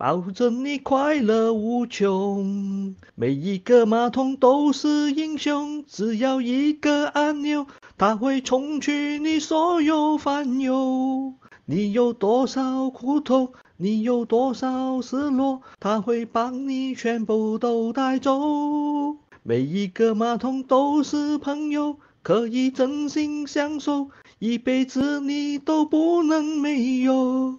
保证你快乐无穷，每一个马桶都是英雄，只要一个按钮，他会冲去你所有烦忧。你有多少苦痛，你有多少失落，他会帮你全部都带走。每一个马桶都是朋友，可以真心相守，一辈子你都不能没有。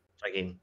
again